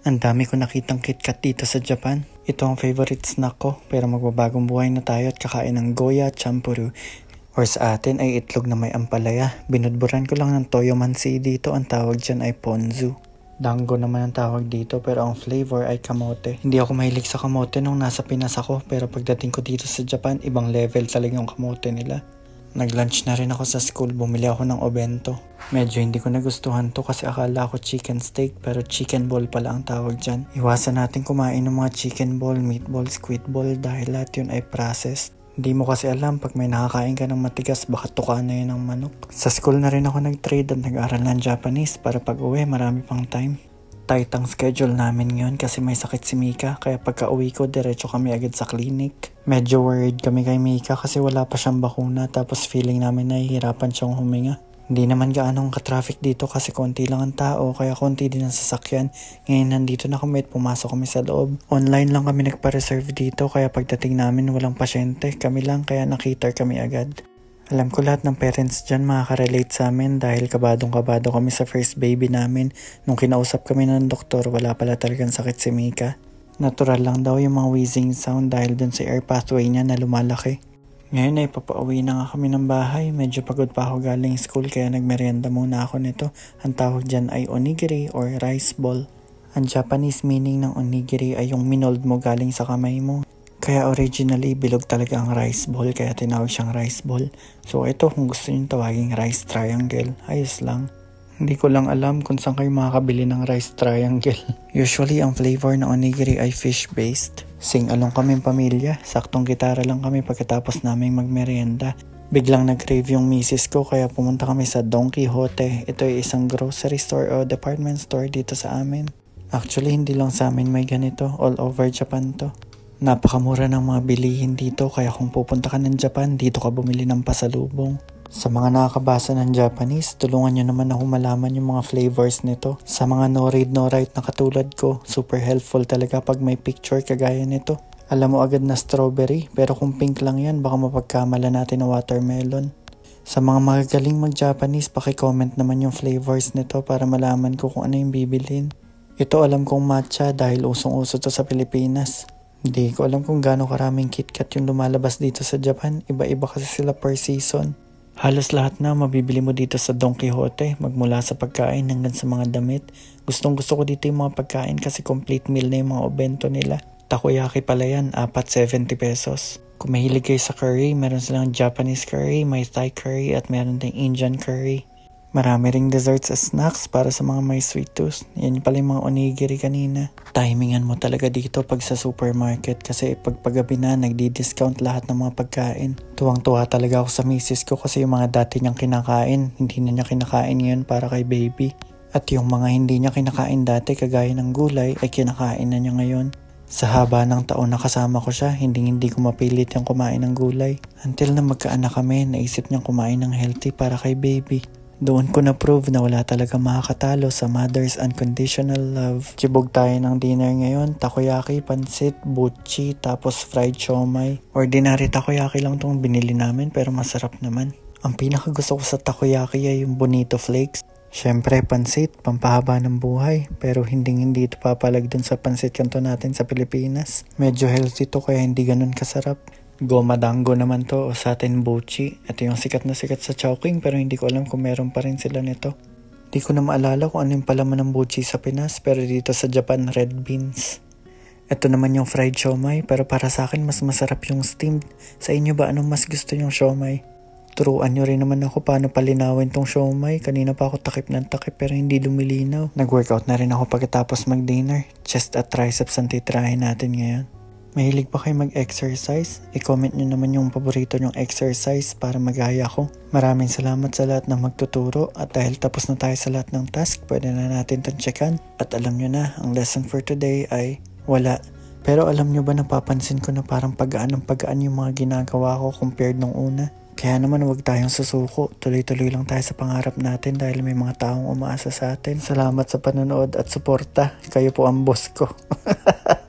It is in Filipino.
Ang dami ko nakitang KitKat dito sa Japan. Ito ang favorite snack ko pero magbabagong buhay na tayo at kakain ng Goya Champuru or sa atin ay itlog na may ampalaya. Binudburan ko lang ng toyo mansi dito ang tawag dyan ay ponzu. Dango naman ang tawag dito pero ang flavor ay kamote. Hindi ako mahilig sa kamote nung nasa Pinas ako pero pagdating ko dito sa Japan ibang level talaga yung kamote nila. Naglunch na rin ako sa school, bumili ako ng obento. Medyo hindi ko nagustuhan to kasi akala ko chicken steak pero chicken ball pala ang tawag dyan. Iwasan natin kumain ng mga chicken ball, meatball, squid ball dahil lahat yun ay processed. Hindi mo kasi alam pag may nakakain ka ng matigas baka tuka na yun ng manok. Sa school na rin ako nag-trade at nag-aral ng Japanese para pag uwi marami pang time tight ang schedule namin ngayon kasi may sakit si Mika. Kaya pagka uwi ko, diretso kami agad sa clinic. Medyo worried kami kay Mika kasi wala pa siyang bakuna tapos feeling namin nahihirapan siyang huminga. Hindi naman gaanong ka-traffic dito kasi konti lang ang tao kaya konti din ang sasakyan. Ngayon nandito na kami at pumasok kami sa loob. Online lang kami nagpa-reserve dito kaya pagdating namin walang pasyente. Kami lang kaya nakita kami agad. Alam ko lahat ng parents dyan makaka-relate sa amin dahil kabadong-kabado kami sa first baby namin. Nung kinausap kami ng doktor, wala pala talagang sakit si Mika. Natural lang daw yung mga wheezing sound dahil dun sa air pathway niya na lumalaki. Ngayon ay papauwi na nga kami ng bahay. Medyo pagod pa ako galing school kaya nagmerienda muna ako nito. Ang tawag dyan ay onigiri or rice ball. Ang Japanese meaning ng onigiri ay yung minold mo galing sa kamay mo. Kaya originally, bilog talaga ang rice ball, kaya tinawag siyang rice ball. So ito, kung gusto niyo tawagin rice triangle, ayos lang. Hindi ko lang alam kung saan kayo makakabili ng rice triangle. Usually, ang flavor ng onigiri ay fish-based. Sing-along kami pamilya, saktong gitara lang kami pagkatapos naming magmerienda. Biglang nag-crave yung misis ko kaya pumunta kami sa Don Quixote. Ito ay isang grocery store o department store dito sa amin. Actually, hindi lang sa amin may ganito. All over Japan to. Napakamura ng mga bilihin dito kaya kung pupunta ka ng Japan, dito ka bumili ng pasalubong. Sa mga nakakabasa ng Japanese, tulungan nyo naman ako malaman yung mga flavors nito. Sa mga no read no write na katulad ko, super helpful talaga pag may picture kagaya nito. Alam mo agad na strawberry, pero kung pink lang yan, baka mapagkamala natin na watermelon. Sa mga magagaling mag-Japanese, pakicomment naman yung flavors nito para malaman ko kung ano yung bibilin. Ito alam kong matcha dahil usong-uso to sa Pilipinas. Hindi ko alam kung gaano karaming KitKat yung lumalabas dito sa Japan. Iba-iba kasi sila per season. Halos lahat na mabibili mo dito sa Don Quixote, magmula sa pagkain hanggang sa mga damit. Gustong gusto ko dito yung mga pagkain kasi complete meal na yung mga obento nila. Takoyaki pala yan, 4.70 pesos. Kung mahilig kayo sa curry, meron silang Japanese curry, may Thai curry at meron ding Indian curry. Marami ring desserts at snacks para sa mga may sweet tooth. Yan pala yung mga onigiri kanina. Timingan mo talaga dito pag sa supermarket kasi pagpagabi na nagdi-discount lahat ng mga pagkain. Tuwang-tuwa talaga ako sa misis ko kasi yung mga dati niyang kinakain, hindi na niya kinakain ngayon para kay baby. At yung mga hindi niya kinakain dati kagaya ng gulay ay kinakain na niya ngayon. Sa haba ng taon na kasama ko siya, hindi hindi ko mapilit yung kumain ng gulay. Until na magkaanak kami, naisip niyang kumain ng healthy para kay baby. Doon ko na-prove na wala talaga makakatalo sa mother's unconditional love. Chibog tayo ng dinner ngayon. Takoyaki, pansit, buchi, tapos fried siomay. Ordinary takoyaki lang tong binili namin pero masarap naman. Ang pinaka gusto ko sa takoyaki ay yung bonito flakes. Siyempre, pansit, pampahaba ng buhay. Pero hindi hindi ito papalag dun sa pansit kanto natin sa Pilipinas. Medyo healthy to kaya hindi ganun kasarap. Gomadango naman to o satin bochi. Ito yung sikat na sikat sa Chowking pero hindi ko alam kung meron pa rin sila nito. Hindi ko na maalala kung ano yung palaman ng bochi sa Pinas pero dito sa Japan red beans. Ito naman yung fried siomay pero para sa akin mas masarap yung steamed. Sa inyo ba anong mas gusto yung siomay? Turuan nyo rin naman ako paano palinawin tong siomay. Kanina pa ako takip ng takip pero hindi lumilinaw. Nag-workout na rin ako pagkatapos mag-dinner. Chest at triceps ang titrahin natin ngayon. Mahilig pa kayo mag-exercise? I-comment nyo naman yung paborito nyong exercise para magaya ko. Maraming salamat sa lahat ng magtuturo at dahil tapos na tayo sa lahat ng task, pwede na natin itong checkan. At alam nyo na, ang lesson for today ay wala. Pero alam nyo ba napapansin ko na parang pagaan ng pagaan yung mga ginagawa ko compared nung una? Kaya naman huwag tayong susuko, tuloy-tuloy lang tayo sa pangarap natin dahil may mga taong umaasa sa atin. Salamat sa panonood at suporta, kayo po ang boss ko.